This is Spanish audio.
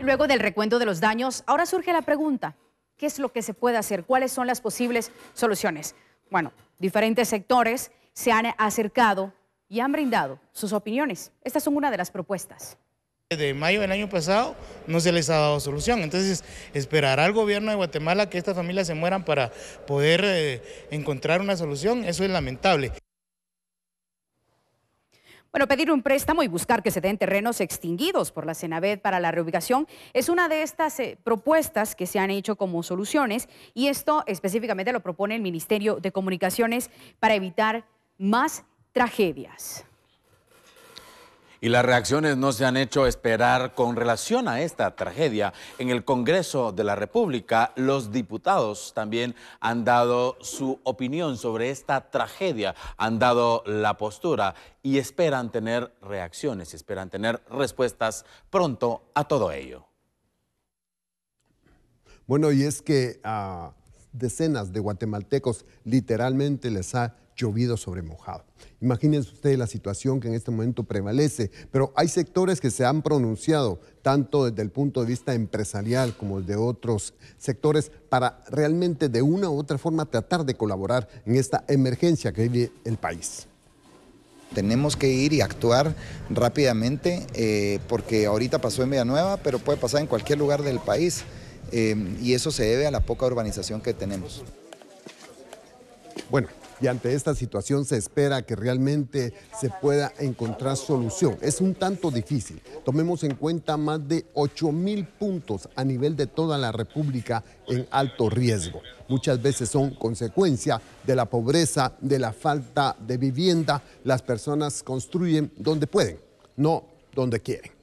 luego del recuento de los daños, ahora surge la pregunta, ¿qué es lo que se puede hacer? ¿Cuáles son las posibles soluciones? Bueno, diferentes sectores se han acercado y han brindado sus opiniones. Estas son una de las propuestas. Desde mayo del año pasado no se les ha dado solución, entonces esperar al gobierno de Guatemala que estas familias se mueran para poder eh, encontrar una solución, eso es lamentable. Bueno, pedir un préstamo y buscar que se den terrenos extinguidos por la CENAVED para la reubicación es una de estas eh, propuestas que se han hecho como soluciones y esto específicamente lo propone el Ministerio de Comunicaciones para evitar más tragedias. Y las reacciones no se han hecho esperar con relación a esta tragedia. En el Congreso de la República, los diputados también han dado su opinión sobre esta tragedia, han dado la postura y esperan tener reacciones, esperan tener respuestas pronto a todo ello. Bueno, y es que a decenas de guatemaltecos literalmente les ha llovido sobre mojado. Imagínense ustedes la situación que en este momento prevalece, pero hay sectores que se han pronunciado, tanto desde el punto de vista empresarial como de otros sectores, para realmente de una u otra forma tratar de colaborar en esta emergencia que vive el país. Tenemos que ir y actuar rápidamente eh, porque ahorita pasó en Villanueva, pero puede pasar en cualquier lugar del país eh, y eso se debe a la poca urbanización que tenemos. Bueno, y ante esta situación se espera que realmente se pueda encontrar solución. Es un tanto difícil. Tomemos en cuenta más de 8 mil puntos a nivel de toda la República en alto riesgo. Muchas veces son consecuencia de la pobreza, de la falta de vivienda. Las personas construyen donde pueden, no donde quieren.